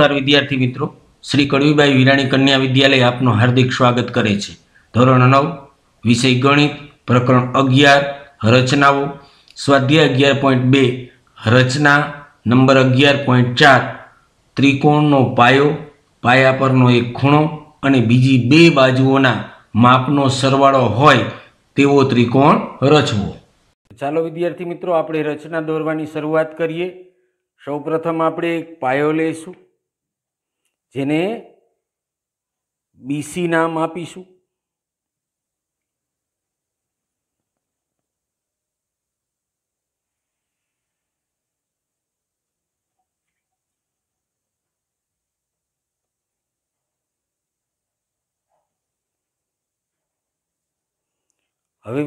નમસ્કાર વિદ્યાર્થી મિત્રો શ્રી કડવીબાઈ વિરાણી કન્યા વિદ્યાલય આપનું હાર્દિક સ્વાગત કરે છે ધોરણ નવ વિષય ગણિત પ્રકરણ અગિયાર રચનાઓ સ્વાધ્યાય અગિયાર પોઈન્ટ બે રચના નંબર અગિયાર પોઈન્ટ ચાર ત્રિકોણનો પાયો પાયા પરનો એક ખૂણો અને બીજી બે બાજુઓના માપનો સરવાળો હોય તેવો ત્રિકોણ રચવો ચાલો વિદ્યાર્થી મિત્રો આપણે રચના દોરવાની શરૂઆત કરીએ સૌપ્રથમ આપણે એક પાયો લઈશું જેને બીસી નામ આપીશું હવે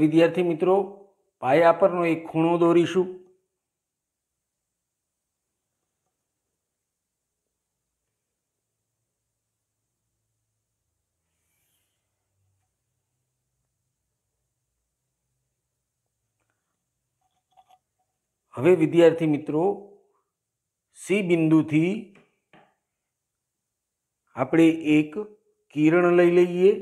વિદ્યાર્થી મિત્રો પાયા પરનો એક ખૂણો દોરીશું હવે વિદ્યાર્થી મિત્રો સી બિંદુથી આપણે એક કિરણ લઈ લઈએ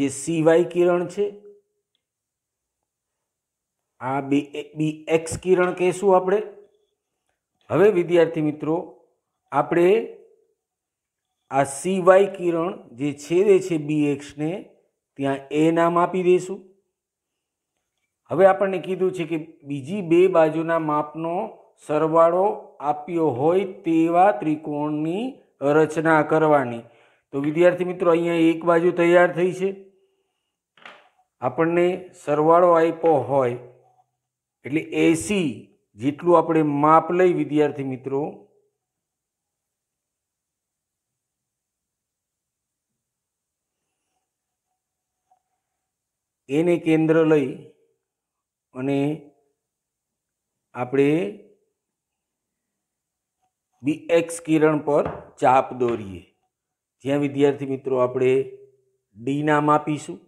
જે સીવાય કિરણ છે આ બી બી એક્સ કિરણ કહેશું આપણે હવે વિદ્યાર્થી મિત્રો આપણે આ સી વાય કિરણ જે છેદે છે બી એક્સને ત્યાં એ નામ આપી દઈશું હવે આપણને કીધું છે કે બીજી બે બાજુના માપનો સરવાળો આપ્યો હોય તેવા ત્રિકોણની રચના કરવાની તો વિદ્યાર્થી મિત્રો અહીંયા એક બાજુ તૈયાર થઈ છે આપણને સરવાળો આપ્યો હોય એટલે એસી જેટલું આપણે માપ લઈ વિદ્યાર્થી મિત્રો એને કેન્દ્ર લઈ અને આપણે બી એક્સ કિરણ પર ચાપ દોરીએ જ્યાં વિદ્યાર્થી મિત્રો આપણે ડીના માપીશું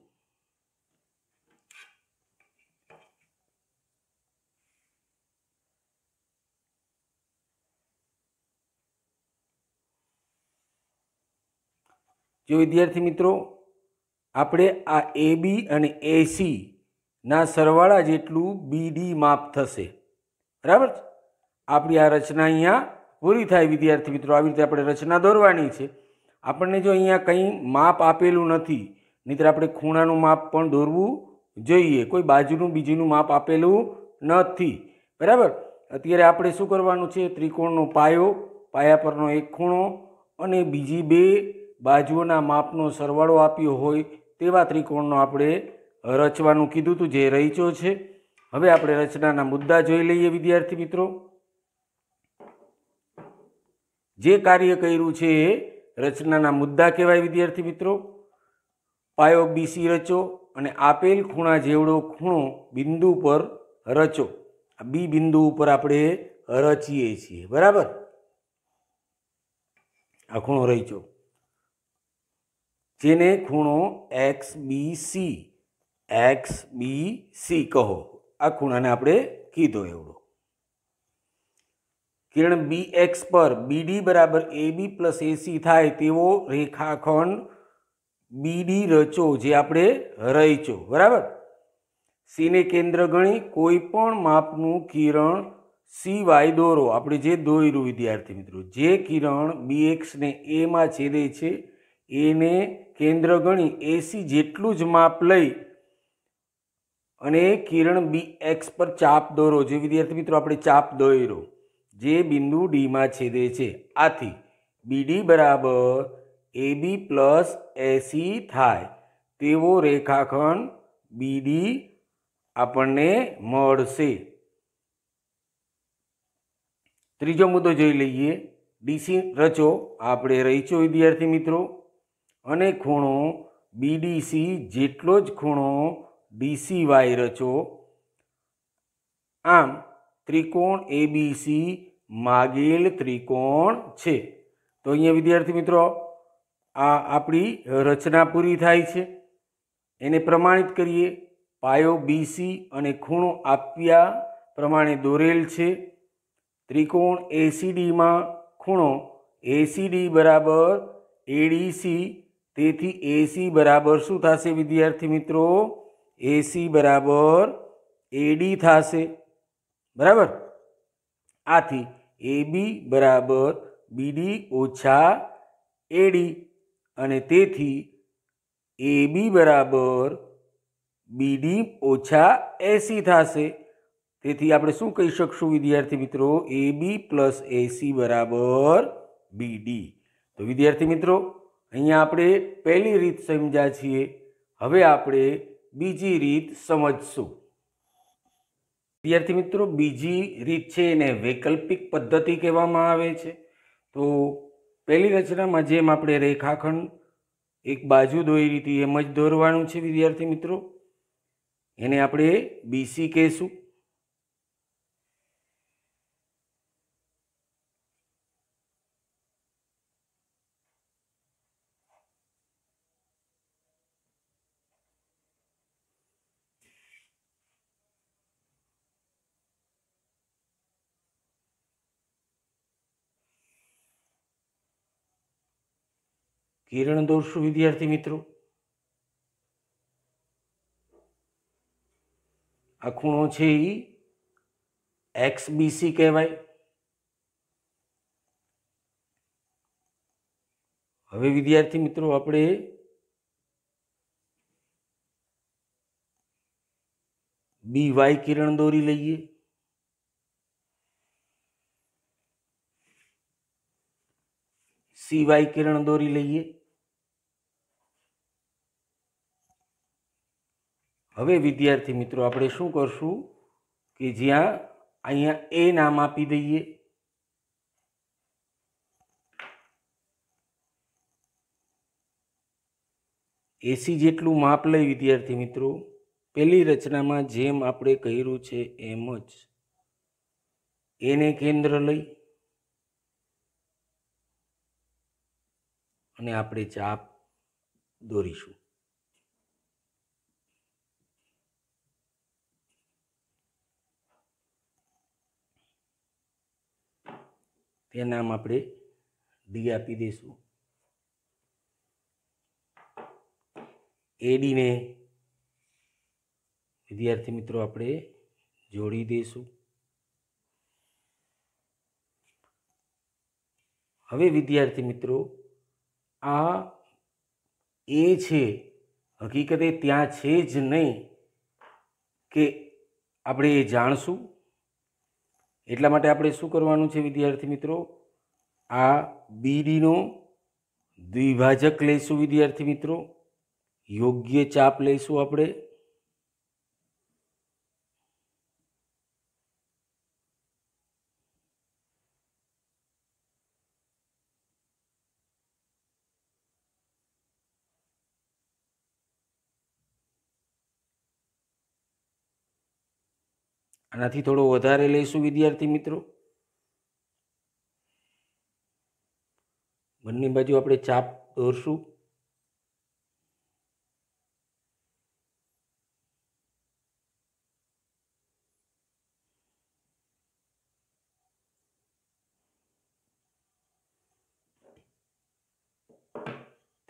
જો વિદ્યાર્થી મિત્રો આપણે આ એ બી અને એસીના સરવાળા જેટલું બી ડી માપ થશે બરાબર આપણી આ રચના અહીંયા પૂરી થાય વિદ્યાર્થી મિત્રો આવી રીતે આપણે રચના દોરવાની છે આપણને જો અહીંયા કંઈ માપ આપેલું નથી નહીંતર આપણે ખૂણાનું માપ પણ દોરવું જોઈએ કોઈ બાજુનું બીજીનું માપ આપેલું નથી બરાબર અત્યારે આપણે શું કરવાનું છે ત્રિકોણનો પાયો પાયા પરનો એક ખૂણો અને બીજી બે બાજુઓના માપનો સરવાળો આપ્યો હોય તેવા ત્રિકોણનો આપણે રચવાનું કીધું હતું જે રચ્યો છે હવે આપણે રચનાના મુદ્દા જોઈ લઈએ વિદ્યાર્થી મિત્રો જે કાર્ય કર્યું છે એ રચનાના મુદ્દા કહેવાય વિદ્યાર્થી મિત્રો પાયો બીસી રચો અને આપેલ ખૂણા જેવડો ખૂણો બિંદુ પર રચો આ બી બિંદુ ઉપર આપણે રચીએ છીએ બરાબર આ ખૂણો રહીચો જેને ખૂણો X B C X B C કહો આ ખૂણાને આપણે કીધો એવડો કિરણ બી એક્સ પર બીડી બરાબર એ બી પ્લસ સી થાય તેવો રેખાખંડ બીડી રચો જે આપણે રહીચો બરાબર સીને કેન્દ્ર ગણી કોઈ પણ માપનું કિરણ સિવાય દોરો આપણે જે દોર્યું વિદ્યાર્થી મિત્રો જે કિરણ બી એક્સને એમાં છેદે છે એને કેન્દ્ર ગણી એસી જેટલું જ માપ લઈ અને કિરણ બી એક્સ પર ચાપ દોરો જે વિદ્યાર્થી મિત્રો આપણે ચાપ દોર્યો જે બિંદુ ડીમાં છેદે છે આથી બીડી બરાબર એબી પ્લસ એસી થાય તેવો રેખાખંડ બીડી આપણને મળશે ત્રીજો મુદ્દો જોઈ લઈએ ડીસી રચો આપણે રહી છો વિદ્યાર્થી મિત્રો અને ખૂણો બીડીસી જેટલો જ ખૂણો ડીસીવાય રચો આમ ત્રિકોણ એબીસી માગેલ ત્રિકોણ છે તો અહીંયા વિદ્યાર્થી મિત્રો આ આપણી રચના પૂરી થાય છે એને પ્રમાણિત કરીએ પાયો બીસી અને ખૂણો આપ્યા પ્રમાણે દોરેલ છે ત્રિકોણ એસીડીમાં ખૂણો એસીડી બરાબર એડીસી તેથી એસી બરાબર શું થશે વિદ્યાર્થી મિત્રો એસી બરાબર એડી થશે બરાબર આથી એબી બરાબર બીડી ઓછા એડી અને તેથી એબી બરાબર બીડી ઓછા એસી થશે તેથી આપણે શું કહી શકશું વિદ્યાર્થી મિત્રો એબી પ્લસ એસી બરાબર બીડી તો વિદ્યાર્થી મિત્રો અહીંયા આપણે પહેલી રીત સમજ્યા છીએ હવે આપણે બીજી રીત સમજશું વિદ્યાર્થી મિત્રો બીજી રીત છે એને વૈકલ્પિક પદ્ધતિ કહેવામાં આવે છે તો પહેલી રચનામાં જેમ આપણે રેખાખંડ એક બાજુ દોરી હતી એમ જ દોરવાનું છે વિદ્યાર્થી મિત્રો એને આપણે બીસી કહેશું કિરણ દોરશું વિદ્યાર્થી મિત્રો આ ખૂણો છે એ એક્સ કહેવાય હવે વિદ્યાર્થી મિત્રો આપણે બી વાય કિરણ દોરી લઈએ સી વાય કિરણ દોરી લઈએ હવે વિદ્યાર્થી મિત્રો આપણે શું કરશું કે જ્યાં અહીંયા એ નામ આપી દઈએ એસી જેટલું માપ લઈ વિદ્યાર્થી મિત્રો પહેલી રચનામાં જેમ આપણે કહ્યું છે એમ જ એને કેન્દ્ર લઈ અને આપણે ચાપ દોરીશું તે નામ આપણે ડી આપી દઈશું એડીને વિદ્યાર્થી મિત્રો આપણે જોડી દઈશું હવે વિદ્યાર્થી મિત્રો આ એ છે હકીકતે ત્યાં છે જ નહીં કે આપણે એ જાણશું એટલા માટે આપણે શું કરવાનું છે વિદ્યાર્થી મિત્રો આ બીડીનો દ્વિભાજક લઈશું વિદ્યાર્થી મિત્રો યોગ્ય ચાપ લઈશું આપણે આનાથી થોડો વધારે લઈશું વિદ્યાર્થી મિત્રો બંને બાજુ આપણે ચાપ દોરશું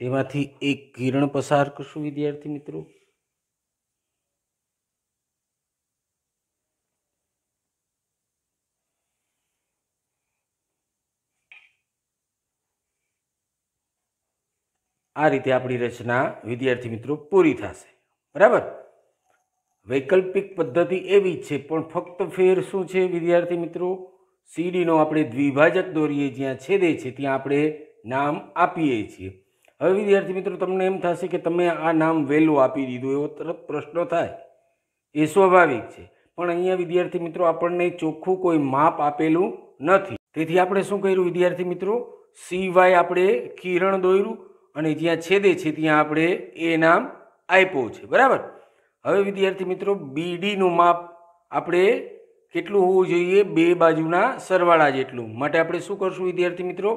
તેમાંથી એક કિરણ પસાર કરશું વિદ્યાર્થી મિત્રો આ રીતે આપણી રચના વિદ્યાર્થી મિત્રો પૂરી થશે બરાબર વૈકલ્પિક પદ્ધતિ એવી છે પણ ફક્ત ફેર શું છે વિદ્યાર્થી મિત્રો સીડીનો આપણે દ્વિભાજક દોરીએ જ્યાં છેદે છે ત્યાં આપણે નામ આપીએ છીએ હવે વિદ્યાર્થી મિત્રો તમને એમ થશે કે તમે આ નામ વહેલું આપી દીધું એવો તરત પ્રશ્ન થાય એ સ્વાભાવિક છે પણ અહીંયા વિદ્યાર્થી મિત્રો આપણને ચોખ્ખું કોઈ માપ આપેલું નથી તેથી આપણે શું કર્યું વિદ્યાર્થી મિત્રો સી વાય આપણે કિરણ દોર્યું અને જ્યાં છેદે છે ત્યાં આપણે એ નામ આપ્યો છે બરાબર હવે વિદ્યાર્થી મિત્રો બીડીનું માપ આપણે કેટલું હોવું જોઈએ બે બાજુના સરવાળા જેટલું માટે આપણે શું કરશું વિદ્યાર્થી મિત્રો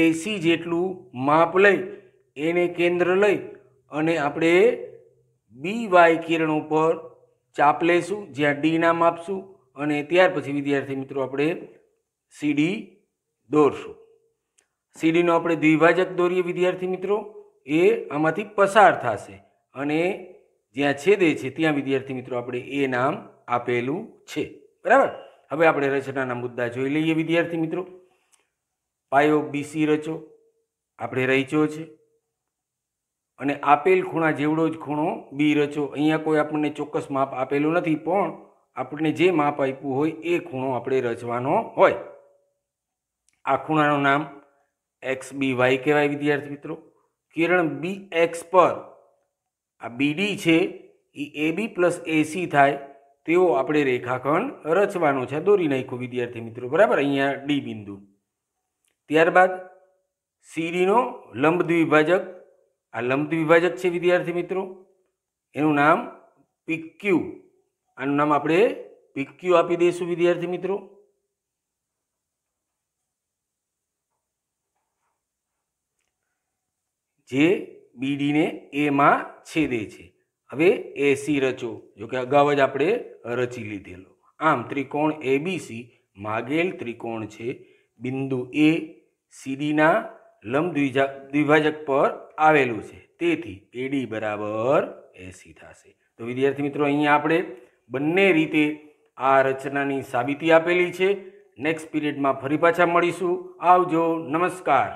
એસી જેટલું માપ લઈ એને કેન્દ્ર લઈ અને આપણે બી વાય કિરણ ઉપર ચાપ લેશું જ્યાં ડી નામ આપશું અને ત્યાર પછી વિદ્યાર્થી મિત્રો આપણે સીડી દોરશું સીડીનો આપણે દ્વિભાજક દોરીએ વિદ્યાર્થી મિત્રો એ આમાંથી પસાર થશે અને જ્યાં છેદે છે ત્યાં વિદ્યાર્થી મિત્રો આપણે એ નામ આપેલું છે બરાબર હવે આપણે રચનાના મુદ્દા જોઈ લઈએ વિદ્યાર્થી મિત્રો પાયો બીસી રચો આપણે રચ્યો છે અને આપેલ ખૂણા જેવડો જ ખૂણો બી રચો અહીંયા કોઈ આપણને ચોક્કસ માપ આપેલું નથી પણ આપણને જે માપ આપ્યું હોય એ ખૂણો આપણે રચવાનો હોય આ ખૂણાનું નામ એક્સ બી વાય કહેવાય વિદ્યાર્થી મિત્રો કિરણ બી એક્સ પર આ બીડી છે એ એ બી પ્લસ એસી થાય તેવો આપણે રેખાખંડ રચવાનો છે દોરી નાખ્યો વિદ્યાર્થી મિત્રો બરાબર અહીંયા ડી બિંદુ ત્યારબાદ સીડીનો લંબ દ્વિભાજક આ લંબ દ્વિભાજક છે વિદ્યાર્થી મિત્રો એનું નામ પીક્યુ આનું નામ આપણે પીક્યુ આપી દઈશું વિદ્યાર્થી મિત્રો જે બીડીને એમાં છેદે છે હવે એસી રચો જોકે અગાઉ જ આપણે રચી લીધેલો આમ ત્રિકોણ એબીસી માગેલ ત્રિકોણ છે બિંદુ એ સીડીના લંબ દ્વિભાજક પર આવેલું છે તેથી એડી બરાબર એસી થશે તો વિદ્યાર્થી મિત્રો અહીંયા આપણે બંને રીતે આ રચનાની સાબિતી આપેલી છે નેક્સ્ટ પીરિયડમાં ફરી પાછા મળીશું આવજો નમસ્કાર